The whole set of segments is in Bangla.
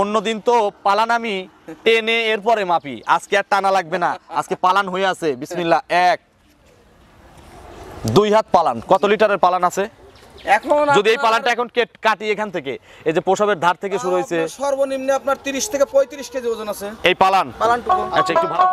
অন্যদিন তো পালান আমি টেনে এরপরে মাপি আজকে আর টানা লাগবে না আজকে পালান হয়ে আছে বিসমিল্লা এক দুই হাত পালান কত লিটারের পালান আছে এখন যদি এই পালানটা এখন কাটি এখান থেকে এই যে প্রসবের ধার থেকে শুরু হয়েছে সর্বনিম্ন আপনার তিরিশ থেকে পঁয়ত্রিশ কেজি ওজন আছে এই পালান পালান আচ্ছা একটু ভালো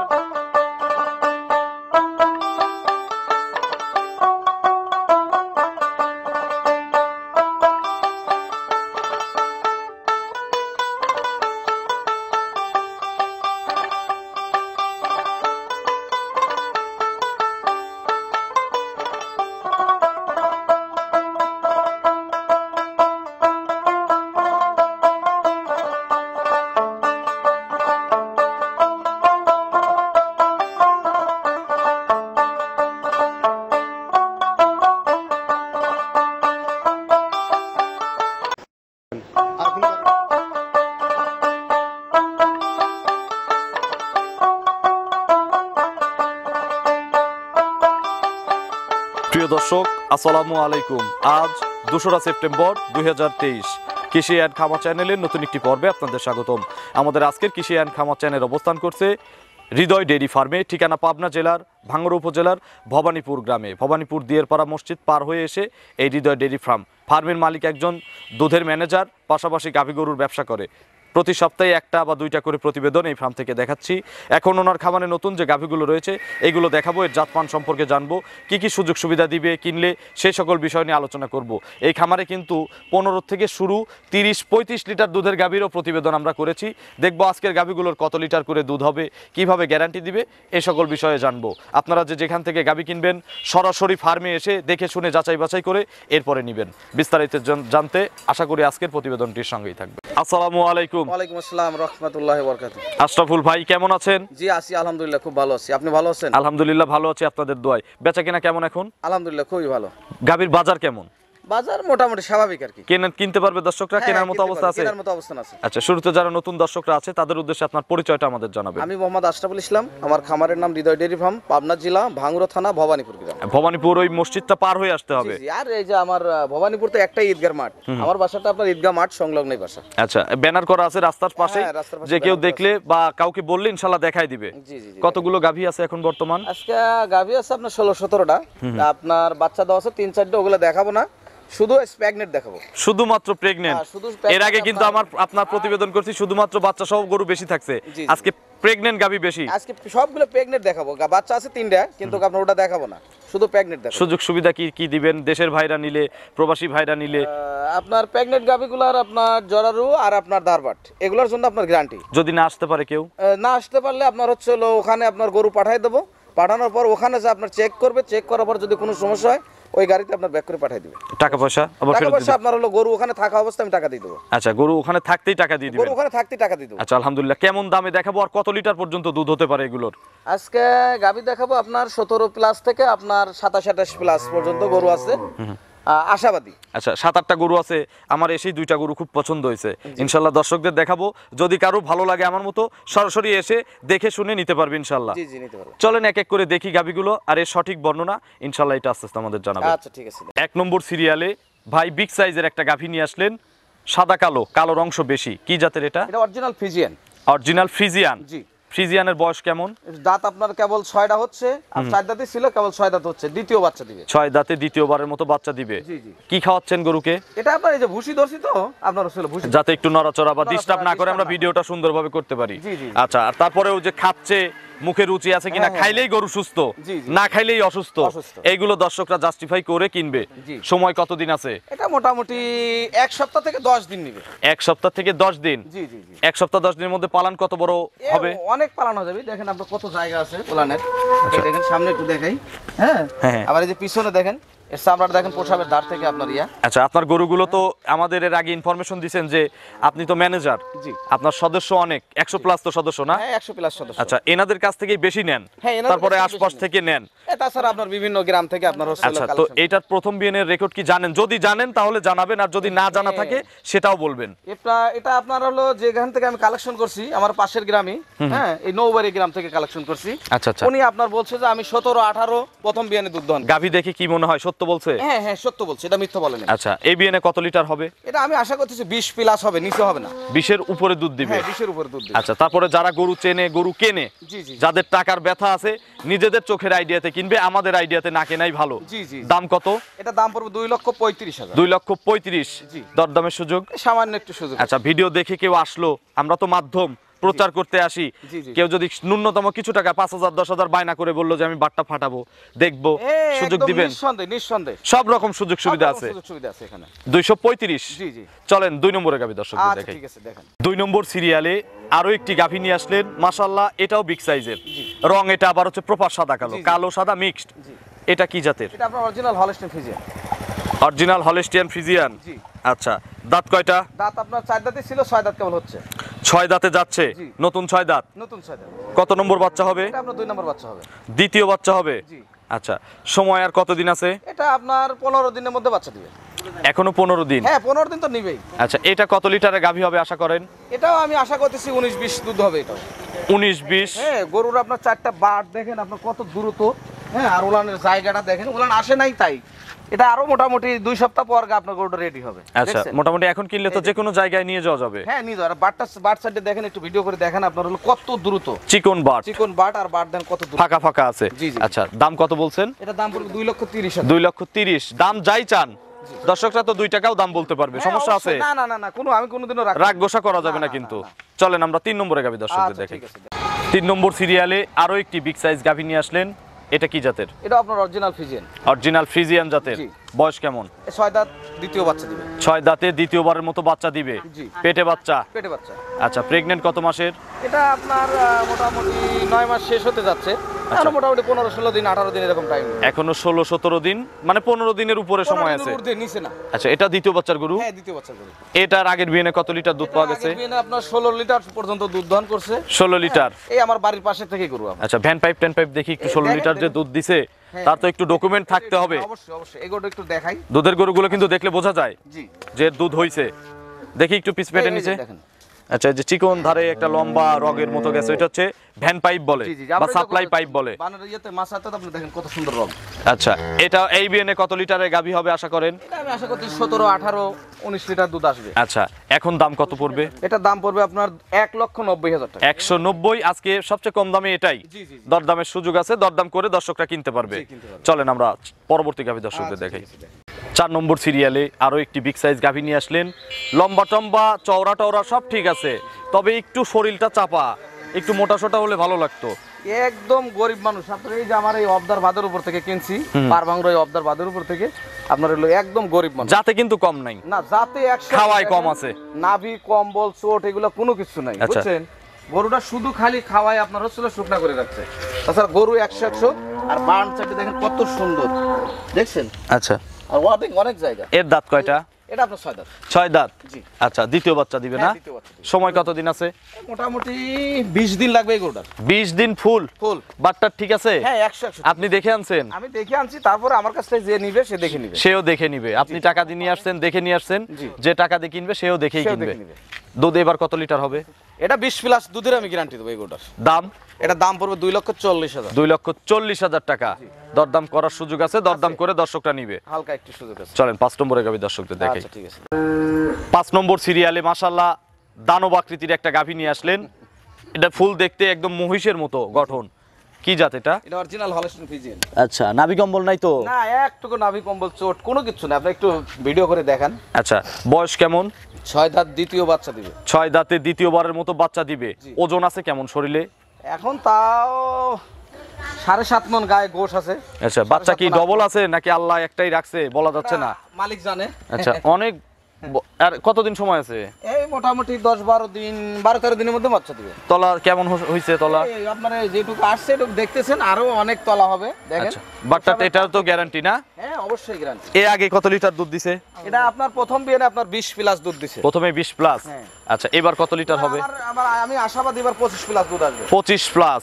দর্শক আসসালামু আলাইকুম আজ দোসরা সেপ্টেম্বর দুই কৃষি অ্যান্ড খামার চ্যানেলের নতুন একটি পর্বে আপনাদের স্বাগতম আমাদের আজকের কৃষি অ্যান্ড খামার চ্যানেল অবস্থান করছে হৃদয় ডেরি ফার্মে ঠিকানা পাবনা জেলার ভাঙ্গর উপজেলার ভবানীপুর গ্রামে ভবানীপুর দিয়েরপাড়া মসজিদ পার হয়ে এসে এই হৃদয় ডেরি ফার্ম ফার্মের মালিক একজন দুধের ম্যানেজার পাশাপাশি গাভী গরুর ব্যবসা করে প্রতি সপ্তাহে একটা বা দুইটা করে প্রতিবেদন এই ফার্ম থেকে দেখাচ্ছি এখন ওনার খামারে নতুন যে গাভীগুলো রয়েছে এগুলো দেখাবো এর জাতমান সম্পর্কে জানবো কি কি সুযোগ সুবিধা দিবে কিনলে সেই সকল বিষয় নিয়ে আলোচনা করব এই খামারে কিন্তু পনেরো থেকে শুরু তিরিশ পঁয়ত্রিশ লিটার দুধের গাভীরও প্রতিবেদন আমরা করেছি দেখবো আজকের গাভীগুলোর কত লিটার করে দুধ হবে কিভাবে গ্যারান্টি দিবে এ সকল বিষয়ে জানবো আপনারা যে যেখান থেকে গাভী কিনবেন সরাসরি ফার্মে এসে দেখে শুনে যাচাই বাছাই করে এরপরে নেবেন বিস্তারিত জানতে আশা করি আজকের প্রতিবেদনটির সঙ্গেই থাকবে আসসালামু আলাইকুম ওয়ালাইকুম আসসালাম ভাই কেমন আছেন জি আছি আলহামদুলিল্লাহ খুব ভালো আছি আপনি ভালো আছেন আলহামদুলিল্লাহ ভালো আছি আপনাদের দোয়াই বেচা কেমন এখন আলহামদুলিল্লাহ খুবই ভালো গাভীর বাজার কেমন বাজার মোটামুটি স্বাভাবিক আর কি কেনেন কিনতে পারবে দর্শকরা হ্যাঁ, কেনার হ্যাঁ, মতো অবস্থা আছে কেনার মতো অবস্থা আছে আচ্ছা শুরুতে যারা নতুন দর্শকরা আছে তাদের উদ্দেশ্যে আপনার পরিচয়টা আমাদের জানাবেন আমি মোহাম্মদ আশরাফুল ইসলাম আমার খামারের নাম হৃদয় ডেরি ফার্ম পাবনা জেলা ভাঙ্গুর থানা ভবানীপুর গ্রাম ভবানীপুর ওই মসজিদটা পার হয়ে আসতে হবে জি আর এই যে আমার ভবানীপুর তো একটাই ঈদগাহ মাঠ আমার বাসাটা আপনার ঈদগাহ মাঠ সংলগ্নই বাসা আচ্ছা ব্যানার করা আছে রাস্তার পাশে হ্যাঁ, যে কেউ দেখলে বা কাউকে বললে ইনশাআল্লাহ দেখাই দিবে কতগুলো গাভী আছে এখন বর্তমান আজকে গাভী আছে আপনার ১৬ ১৭টা আপনার বাচ্চা দাও আছে তিন চারটা ওগুলো দেখাবো না শুধু দেখাবো শুধুমাত্র হ্যাঁ, এর আগে কিন্তু আমার আপনার প্রতিবেদন করছি শুধুমাত্র বাচ্চা সহ গরু বেশি থাকছে আজকে গাবি বেশি আজকে সবগুলো দেখাবো বাচ্চা আছে তিনটা কিন্তু আপনার ওটা দেখাবো না শুধু দেখাবো সুযোগ সুবিধা কি কি দিবেন দেশের ভাইরা নিলে প্রবাসী ভাইরা নিলে আপনার প্রেগন্যান্ট গাবিগুলার আপনার জরারু আর আপনার দারবাট এগুলোর জন্য আপনার গ্যারান্টি যদি না আসতে পারে কেউ না আসতে পারলে আপনার হচ্ছে ওখানে আপনার গরু পাঠাই দেবো পাঠানোর পর ওখানে যে আপনার চেক করবে চেক করার পর যদি কোনো সমস্যা হয় ওই গাড়িতে আপনার ব্যাক করে পাঠিয়ে দিবে টাকা পয়সা আবার টাকা পয়সা আপনার হলো গরু ওখানে থাকা অবস্থায় আমি টাকা দিয়ে দেব আচ্ছা গরু ওখানে থাকতেই টাকা দিয়ে দিবেন গরু ওখানে থাকতেই টাকা দিয়ে দেবো আচ্ছা আলহামদুলিল্লাহ কেমন দামে দেখাবো আর কত লিটার পর্যন্ত দুধ হতে পারে এগুলোর আজকে গাবি দেখাবো আপনার সতেরো প্লাস থেকে আপনার সাতাশ আঠাশ প্লাস পর্যন্ত গরু আছে আশাবাদী আচ্ছা সাত আটটা গরু আছে আমার এসেই দুইটা গরু খুব পছন্দ হয়েছে ইনশাল্লাহ দর্শকদের দেখাবো যদি কারো ভালো লাগে আমার মতো সরাসরি এসে দেখে শুনে নিতে পারবে ইনশাল্লাহ চলেন এক এক করে দেখি গাবিগুলো আর এর সঠিক বর্ণনা ইনশাল্লাহ এটা আস্তে আস্তে আমাদের জানাবো আচ্ছা ঠিক আছে এক নম্বর সিরিয়ালে ভাই বিগ সাইজের একটা গাভি নিয়ে আসলেন সাদা কালো কালোর অংশ বেশি কি জাতের এটা অরিজিনাল ফিজিয়ান অরিজিনাল ফিজিয়ান জি ফ্রিজিয়ানের বয়স কেমন দাঁত আপনার কেবল ছয় দাঁত হচ্ছে আর চার দাঁতই ছিল কেবল ছয় দাঁত হচ্ছে দ্বিতীয় বাচ্চা দিবে ছয় দাঁতে দ্বিতীয়বারের মতো বাচ্চা দিবে কি খাওয়াচ্ছেন গরুকে এটা আপনার এই যে ভুসি দর্শি তো আপনার ছিল ভুসি যাতে একটু নড়াচড়া বা ডিস্টার্ব না করে আমরা ভিডিওটা সুন্দরভাবে করতে পারি আচ্ছা আর তারপরেও যে খাচ্ছে মুখে রুচি আছে কিনা হ্যাঁ, হ্যাঁ, খাইলেই হ্যাঁ। গরু সুস্থ না খাইলেই অসুস্থ এইগুলো দর্শকরা জাস্টিফাই করে কিনবে সময় কতদিন আছে এটা মোটামুটি এক সপ্তাহ থেকে দশ দিন নিবে এক সপ্তাহ থেকে দশ দিন এক সপ্তাহ দশ দিনের মধ্যে পালন কত বড় হবে অনেক পালন হয়ে যাবে দেখেন আপনার কত জায়গা আছে পোলানের দেখেন সামনে একটু দেখাই হ্যাঁ আবার এই যে পিছনে দেখেন দেখেন পোশাবের থেকে আপনার ইয়া আচ্ছা আপনার গরুগুলো তো আমাদের এর আগে ইনফরমেশন দিয়েছেন যে আপনি তো ম্যানেজার আপনার সদস্য অনেক প্লাস তো সদস্য না হ্যাঁ প্লাস সদস্য আচ্ছা এনাদের কাছ থেকেই বেশি নেন হ্যাঁ, তারপরে আশপাশ থেকে নেন তাছাড়া আপনার বিভিন্ন গ্রাম থেকে আপনার আচ্ছা তো এটার প্রথম রেকর্ড কি জানেন যদি জানেন তাহলে জানাবেন আর যদি না জানা হ্যাঁ। থাকে সেটাও বলবেন এটা এটা আপনার হলো যেখান থেকে আমি কালেকশন করছি আমার পাশের গ্রামে হ্যাঁ এই নৌবাড়ি গ্রাম থেকে কালেকশন করছি আচ্ছা আচ্ছা উনি আপনার বলছে যে আমি সতেরো আঠারো প্রথম বিএনে দুধ দন গাভী দেখে কি মনে হয় সত্য বলছে হ্যাঁ হ্যাঁ সত্য বলছে এটা মিথ্যা বলেনি আচ্ছা এবিএন এ কত লিটার হবে এটা আমি আশা করতেছি 20 প্লাস হবে নিচে হবে না 20 এর উপরে দুধ দিবে হ্যাঁ 20 এর উপরে দুধ দিবে আচ্ছা তারপরে যারা গরু চেনে গরু কেনে জি জি যাদের টাকার ব্যথা আছে নিজেদের চোখের আইডিয়াতে কিনবে আমাদের আইডিয়াতে না কেনাই ভালো জি জি দাম কত এটা দাম পড়বে 2 লক্ষ 35 হাজার 2 লক্ষ 35 জি দরদামের সুযোগ সামান্য একটু সুযোগ আচ্ছা ভিডিও দেখে কেউ আসলো আমরা তো মাধ্যম প্রচার করতে আসি কেউ যদি ন্যূনতম কিছু টাকা পাঁচ হাজার দশ হাজার বায়না করে বললো যে আমি বাট্টা ফাটাবো দেখবো সুযোগ দিবেন সব রকম সুযোগ সুবিধা আছে দুইশো পঁয়ত্রিশ চলেন দুই নম্বরে গাভী দর্শক আচ্ছা, দুই নম্বর সিরিয়ালে আরো একটি গাভী নিয়ে আসলেন মাসাল্লাহ এটাও বিগ সাইজের রং এটা আবার হচ্ছে প্রপার সাদা কালো কালো সাদা মিক্সড এটা কি জাতের অরিজিনাল হলেস্টিয়ান ফিজিয়ান আচ্ছা দাঁত কয়টা দাঁত আপনার চার দাঁতই ছিল ছয় দাঁত কেবল হচ্ছে ছয় দাঁতে যাচ্ছে নতুন ছয় দাঁত নতুন ছয় দাঁত কত নম্বর বাচ্চা হবে আপনার দুই নম্বর বাচ্চা হবে দ্বিতীয় বাচ্চা হবে আচ্ছা সময় আর কতদিন আছে এটা আপনার পনেরো দিনের মধ্যে বাচ্চা দিবে এখনো পনেরো দিন হ্যাঁ পনেরো দিন তো নিবেই আচ্ছা এটা কত লিটারে গাভী হবে আশা করেন এটাও আমি আশা করতেছি উনিশ বিশ দুধ হবে এটাও উনিশ বিশ হ্যাঁ গরুর আপনার চারটা বার দেখেন আপনার কত দ্রুত হ্যাঁ আর উলানের জায়গাটা দেখেন উলান আসে নাই তাই এটা আরো মোটামুটি দুই সপ্তাহ পর আপনার গরুটা রেডি হবে আচ্ছা মোটামুটি এখন কিনলে তো যে কোনো জায়গায় নিয়ে যাওয়া যাবে হ্যাঁ নিয়ে যাওয়া বাটটা বাট সাইডে দেখেন একটু ভিডিও করে দেখেন আপনার কত দ্রুত চিকন বাট চিকন বাট আর বাট দেন কত ফাঁকা ফাঁকা আছে আচ্ছা দাম কত বলছেন এটা দাম পড়বে দুই লক্ষ তিরিশ দুই লক্ষ তিরিশ দাম যাই চান দর্শকরা তো দুই টাকাও দাম বলতে পারবে হ্যাঁ, সমস্যা আছে না না না না কোনো আমি কোনোদিনও রাগ গোসা করা যাবে না কিন্তু চলেন আমরা তিন নম্বরে গাবি দর্শকদের আচ্ছা, দেখি তিন নম্বর সিরিয়ালে আরো একটি বিগ সাইজ গাভি নিয়ে আসলেন এটা কি জাতের এটা আপনার অরিজিনাল ফ্রিজিয়ান অরিজিনাল ফ্রিজিয়ান জাতের বয়স কেমন ছয় দাঁত দ্বিতীয় বাচ্চা দিবে ছয় দাঁতে দ্বিতীয়বারের মতো বাচ্চা দিবে পেটে বাচ্চা পেটে বাচ্চা আচ্ছা প্রেগনেন্ট কত মাসের এটা আপনার মোটামুটি নয় মাস শেষ হতে যাচ্ছে আচ্ছা। মোটামুটি পনেরো দিন দিন এরকম টাইম এখনো দিন মানে দিনের উপরে সময় আছে নিচে না আচ্ছা এটা দ্বিতীয় বাচ্চার গরু হ্যাঁ দ্বিতীয় বাচ্চার গরু এটার আগের বিয়েনে কত লিটার দুধ পাওয়া গেছে আপনার ষোলো লিটার পর্যন্ত দুধ দহন করছে ষোলো লিটার হ্যাঁ, এই আমার বাড়ির পাশে থেকে গরু আচ্ছা ভ্যান পাইপ ট্যান পাইপ দেখি একটু ষোলো লিটার যে দুধ দিছে হ্যাঁ, তার তো একটু ডকুমেন্ট থাকতে হবে অবশ্যই অবশ্যই এগুলো একটু দেখাই দুধের গরুগুলো কিন্তু দেখলে বোঝা যায় জি যে দুধ হইছে দেখি একটু পিস পেটে নিচে দেখেন আচ্ছা যে চিকন ধারে একটা লম্বা রগের মতো গেছে ওইটা হচ্ছে ভ্যান পাইপ বলে বা সাপ্লাই পাইপ বলে বানর ইয়াতে মাছ আপনি দেখেন কত সুন্দর রগ আচ্ছা এটা এই বিএনে কত লিটারের গাবি হবে আশা করেন এটা আমি আশা 17 18 19 লিটার দুধ আসবে আচ্ছা এখন দাম কত পড়বে এটা দাম পড়বে আপনার 1 লক্ষ হাজার টাকা 190 আজকে সবচেয়ে কম দামে এটাই দরদামের সুযোগ আছে দরদাম করে দর্শকরা কিনতে পারবে চলেন আমরা পরবর্তী গাবি দর্শকদের আচ্ছা, দেখাই চার নম্বর সিরিয়ালে আরও একটি বিগ সাইজ গাভী নিয়ে আসলেন লম্বা টম্বা চওড়া টওড়া সব ঠিক আছে তবে একটু শরীরটা চাপা একটু মোটা সোটা হলে ভালো লাগতো একদম গরিব মানুষ আপনার এই যে আমার এই অবদার বাঁধের উপর থেকে কিনছি পারবাংর এই অবদার বাঁধের উপর থেকে আপনার হলো একদম গরিব মানুষ যাতে কিন্তু কম নাই না যাতে একশো খাওয়াই কম আছে নাভি কম্বল চোট এগুলো কোনো কিছু নাই আচ্ছা। বুঝছেন গরুটা শুধু খালি খাওয়াই আপনার হচ্ছিল শুকনো করে রাখছে তাছাড়া গরু একশো একশো আর বান চাটি দেখেন কত সুন্দর দেখছেন আচ্ছা আর ওয়ার্ডিং অনেক জায়গা এর দাঁত কয়টা এটা আপনার ছয় দাঁত ছয় দাঁত আচ্ছা দ্বিতীয় বাচ্চা দিবে না হ্যাঁ, সময় কত দিন আছে মোটামুটি 20 দিন লাগবে এই গরুটার 20 দিন ফুল ফুল বাচ্চা ঠিক আছে হ্যাঁ 100 100 আপনি দেখে আনছেন আমি দেখে আনছি তারপরে আমার কাছ থেকে যে নিবে সে দেখে নিবে সেও দেখে নিবে আপনি টাকা দিয়ে নিয়ে আসছেন দেখে নিয়ে আসছেন যে টাকা দিয়ে কিনবে সেও দেখেই কিনবে দুধ এবার কত লিটার হবে এটা বিশ প্লাস দুধের আমি গ্যারান্টি দেবো এই গোটার দাম এটা দাম পড়বে দুই লক্ষ চল্লিশ হাজার দুই লক্ষ চল্লিশ হাজার টাকা দরদাম করার সুযোগ আছে দরদাম করে দর্শকটা নিবে হালকা একটু সুযোগ আছে চলেন পাঁচ নম্বরে গাবি দর্শকদের দেখে আচ্ছা, ঠিক আছে পাঁচ নম্বর সিরিয়ালে মাসাল্লাহ দানব আকৃতির একটা গাভী নিয়ে আসলেন এটা ফুল দেখতে একদম মহিষের মতো গঠন কি জাত এটা এটা অরিজিনাল হলস্টিন ফ্রিজিয়ান আচ্ছা নাভি কম্বল নাই তো না একটুকু নাভি কম্বল চোট কোনো কিছু না আপনি একটু ভিডিও করে দেখান আচ্ছা বয়স কেমন ছয় দাঁত দ্বিতীয় বাচ্চা দিবে ছয় দাঁতে দ্বিতীয়বারের মতো বাচ্চা দিবে ওজন আছে কেমন শরীরে এখন তাও সাড়ে সাত মন গায়ে গোষ আছে আচ্ছা বাচ্চা কি ডবল আছে নাকি আল্লাহ একটাই রাখছে বলা যাচ্ছে না মালিক জানে আচ্ছা অনেক আর কতদিন সময় আছে এই মোটামুটি দশ বারো দিন বারো তেরো দিনের মধ্যে বাচ্চা দিবে তলার কেমন হয়েছে তলা আপনার যেটুকু আসছে দেখতেছেন আরো অনেক তলা হবে দেখেন আচ্ছা, এটার তো গ্যারান্টি না হ্যাঁ, অবশ্যই আগে কত লিটার দুধ দিছে এটা আপনার প্রথম আপনার 20 প্লাস দুধ দিছে প্রথমে 20 প্লাস হ্যাঁ। আচ্ছা এবার কত লিটার হবে আমি আশাবাদী এবার 25 প্লাস দুধ আসবে প্লাস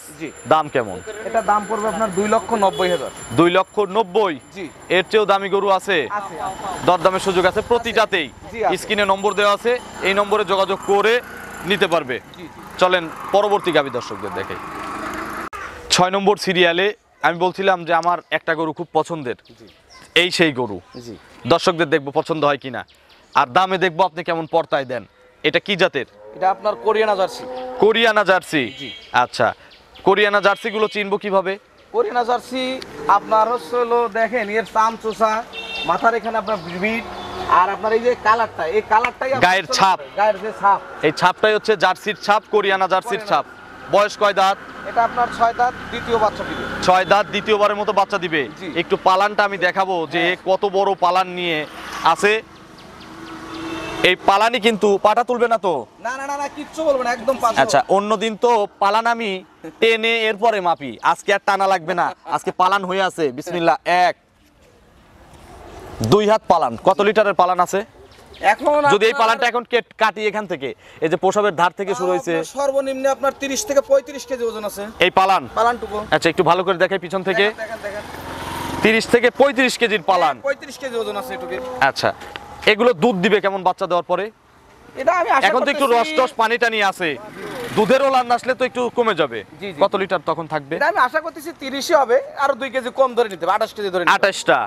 দাম কেমন এটা দাম পড়বে আপনার 2 লক্ষ 90 হাজার 2 লক্ষ 90 এর চেয়েও দামি গরু আছে দরদামের সুযোগ আছে প্রতিটাতেই স্ক্রিনে নম্বর দেওয়া আছে এই নম্বরে যোগাযোগ করে নিতে পারবে চলেন পরবর্তী গাবি দর্শকদের দেখে ছয় নম্বর সিরিয়ালে আমি বলছিলাম যে আমার একটা গরু খুব পছন্দের এই সেই গরু দর্শকদের দেখবো পছন্দ হয় কিনা আর দামে দেখবো আপনি কেমন পর্তায় দেন এটা কি জাতের এটা আপনার কোরিয়ানা জার্সি কোরিয়ানা জার্সি আচ্ছা কোরিয়ানা জার্সিগুলো চিনবো কিভাবে কোরিয়ানা জার্সি আপনার হচ্ছে দেখেন এর চাম চোষা মাথার এখানে আপনার ভিড় আর আপনার এই যে কালারটা এই কালারটাই গায়ের ছাপ গায়ের যে ছাপ এই ছাপটাই হচ্ছে জার্সির ছাপ কোরিয়ানা জার্সির ছাপ বয়স কয় দাঁত এটা আপনার ছয় দাঁত দ্বিতীয় বাচ্চা দিবে ছয় দাঁত দ্বিতীয়বারের মতো বাচ্চা দিবে একটু পালানটা আমি দেখাবো যে হ্যাঁ। কত বড় পালান নিয়ে আছে এই পালানি কিন্তু পাটা তুলবে না তো না না না কিচ্ছু বলবো না একদম আচ্ছা অন্য দিন তো পালান আমি টেনে এরপরে মাপি আজকে আর টানা লাগবে না আজকে পালান হয়ে আছে বিসমিল্লাহ এক দুই হাত পালান কত লিটারের পালান আছে এখন যদি এই পালানটা এখন কাটি এখান থেকে এই যে পোশাবের ধার থেকে শুরু হয়েছে সর্বনিম্ন আপনার 30 থেকে 35 কেজি ওজন আছে এই পালান পালানটুকু আচ্ছা একটু ভালো করে দেখাই পিছন থেকে তিরিশ থেকে পঁয়ত্রিশ কেজির পালান হ্যাঁ, পঁয়ত্রিশ কেজি ওজন আছে এটুকু আচ্ছা এগুলো দুধ দিবে কেমন বাচ্চা দেওয়ার পরে এখন তো একটু রস টস দুধের ওলান আসলে তো একটু কমে যাবে কত লিটার তখন থাকবে আমি আশা করতেছি তিরিশে হবে আর দুই কেজি কম ধরে নিতে আঠাশ কেজি ধরে আঠাশটা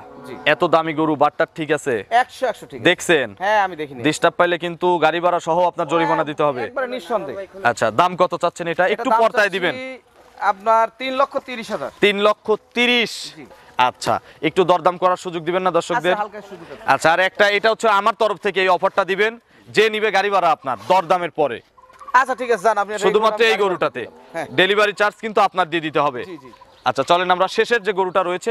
এত দামি গরু বাটটার ঠিক আছে একশো একশো ঠিক দেখছেন হ্যাঁ আমি দেখিনি ডিস্টার্ব পাইলে কিন্তু গাড়ি ভাড়া সহ আপনার জরিমানা হ্যাঁ, দিতে হবে নিঃসন্দেহে আচ্ছা দাম কত চাচ্ছেন এটা একটু পর্তায় দিবেন আপনার তিন লক্ষ তিরিশ হাজার তিন লক্ষ তিরিশ আচ্ছা একটু দরদাম করার সুযোগ দিবেন না দর্শকদের আচ্ছা, আচ্ছা আর একটা এটা হচ্ছে আমার তরফ থেকে এই অফারটা দিবেন যে নিবে গাড়ি ভাড়া আপনার দরদামের পরে আচ্ছা ঠিক আছে আপনি শুধুমাত্র এই গরুটাতে ডেলিভারি হ্যাঁ। চার্জ কিন্তু আপনার দিয়ে দিতে হবে আচ্ছা চলেন আমরা শেষের যে গরুটা রয়েছে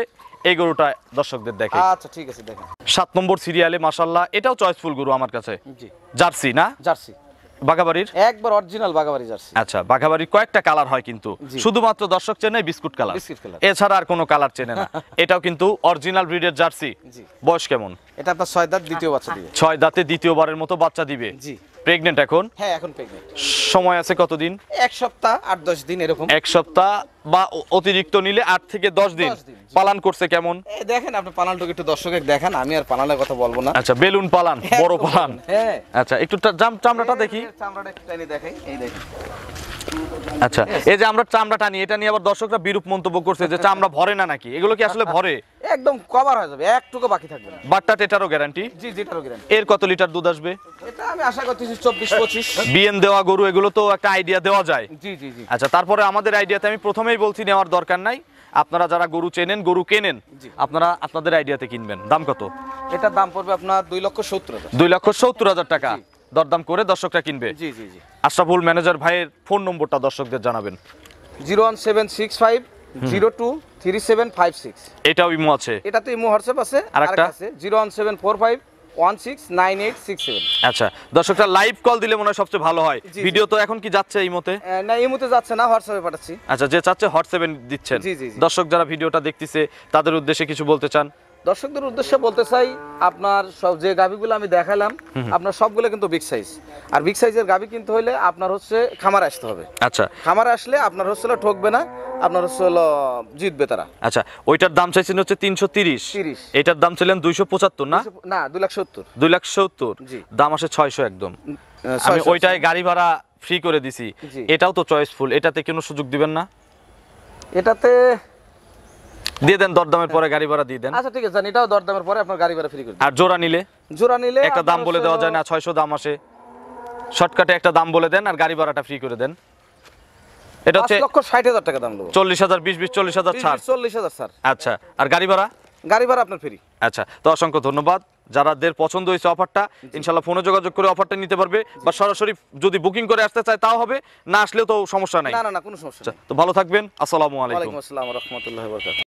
এই গরুটা দর্শকদের দেখে আচ্ছা ঠিক আছে দেখেন সাত নম্বর সিরিয়ালে মাসাল্লাহ এটাও চয়েসফুল গরু আমার কাছে জার্সি না জার্সি বাঘাবাড়ির একবার অরিজিনাল বাঘাবাড়ি জার্সি আচ্ছা বাঘাবাড়ির কয়েকটা কালার হয় কিন্তু শুধুমাত্র দর্শক চেনে বিস্কুট কালার এছাড়া আর কোনো কালার চেনে না এটাও কিন্তু অরিজিনাল ব্রিডের জার্সি বয়স কেমন এটা আপনার ছয় দাঁত দ্বিতীয় বাচ্চা দিবে ছয় দাঁতে দ্বিতীয়বারের মতো বাচ্চা দিবে জি প্রেগনেন্ট এখন হ্যাঁ এখন প্রেগনেন্ট সময় আছে কতদিন এক সপ্তাহ আট দশ দিন এরকম এক সপ্তাহ বা অতিরিক্ত নিলে আট থেকে দশ দিন পালান করছে কেমন দেখেন আপনি পালানটুকু একটু দর্শকে দেখান আমি আর পালানের কথা বলবো না আচ্ছা বেলুন পালান বড় হ্যাঁ, পালান হ্যাঁ আচ্ছা একটু চামড়াটা দেখি হ্যাঁ, চামড়াটা একটু দেখাই এই দেখেন আচ্ছা এই যে আমরা চামড়া টানি এটা নিয়ে আবার দর্শকরা বিরূপ মন্তব্য করছে যে চামড়া ভরে না নাকি এগুলো কি আসলে ভরে একদম কভার হয়ে যাবে একটুকো বাকি থাকবে না বাটটা টেটারও গ্যারান্টি জি জি টেটারও গ্যারান্টি এর কত লিটার দুধ আসবে এটা আমি আশা করতেছি 24 25 বিএন দেওয়া গরু এগুলো তো একটা আইডিয়া দেওয়া যায় জি জি জি আচ্ছা তারপরে আমাদের আইডিয়াতে আমি প্রথমেই বলছি নেওয়ার দরকার নাই আপনারা যারা গরু চেনেন গরু কেনেন আপনারা আপনাদের আইডিয়াতে কিনবেন দাম কত এটার দাম পড়বে আপনার দুই লক্ষ সত্তর দুই লক্ষ সত্তর হাজার টাকা দরদাম করে দর্শকরা কিনবে জি জি জি আশরাফুল ম্যানেজার ভাইয়ের ফোন নম্বরটা দর্শকদের জানাবেন zero one seven six five zero two three seven five six এটাও ইমো আছে এটা তো ইমো হোয়াটসঅ্যাপ আছে আর একটা আছে zero one seven four five আচ্ছা দর্শকরা লাইভ কল দিলে মনে হয় সবচেয়ে ভালো হয় ভিডিও তো এখন কি যাচ্ছে এই মতে না এই যাচ্ছে না হোয়াটসঅ্যাপে পাঠাচ্ছি আচ্ছা যে চাচ্ছে হোয়াটসঅ্যাপে দিচ্ছেন দর্শক যারা ভিডিওটা দেখতেছে তাদের উদ্দেশ্যে কিছু বলতে চান দর্শকদের উদ্দেশ্যে বলতে চাই আপনার সব যে গাভিগুলো আমি দেখালাম আপনার সবগুলো কিন্তু বিগ সাইজ আর বিগ সাইজের গাভি কিনতে হলে আপনার হচ্ছে খামার আসতে হবে আচ্ছা খামার আসলে আপনার হচ্ছে ঠকবে না আপনার হচ্ছে হলো জিতবে তারা আচ্ছা ওইটার দাম চাইছেন হচ্ছে তিনশো তিরিশ এটার দাম ছিলেন দুইশো পঁচাত্তর না না দুই লাখ সত্তর দুই লাখ সত্তর দাম আসে ছয়শো একদম আমি ওইটায় গাড়ি ভাড়া ফ্রি করে দিছি এটাও তো চয়েসফুল এটাতে কোনো সুযোগ দিবেন না এটাতে আচ্ছা। দিয়ে দেন দরদামের পরে গাড়ি ভাড়া দিয়ে দেন আচ্ছা ঠিক আছে এটাও দরদামের পরে আপনার গাড়ি ভাড়া ফ্রি করে আর জোড়া নিলে জোড়া নিলে একটা দাম বলে দেওয়া যায় না 600 দাম আসে শর্টকাটে একটা দাম বলে দেন আর গাড়ি ভাড়াটা ফ্রি করে দেন এটা হচ্ছে লক্ষ টাকা দাম নেব 40000 20 20 40000 স্যার 40000 স্যার আচ্ছা আর গাড়ি ভাড়া গাড়ি ভাড়া আপনার ফ্রি আচ্ছা তো অসংখ্য ধন্যবাদ যারাদের পছন্দ হয়েছে অফারটা ইনশাল্লাহ ফোনে যোগাযোগ করে অফারটা নিতে পারবে বা সরাসরি যদি বুকিং করে আসতে চায় তাও হবে না আসলে তো সমস্যা নাই না না কোনো সমস্যা আচ্ছা, তো ভালো থাকবেন আসসালামু আলাইকুম ওয়া আলাইকুম আসসালাম ওয়া ওয়া রাহমাতুল্লাহি বারাকাতুহু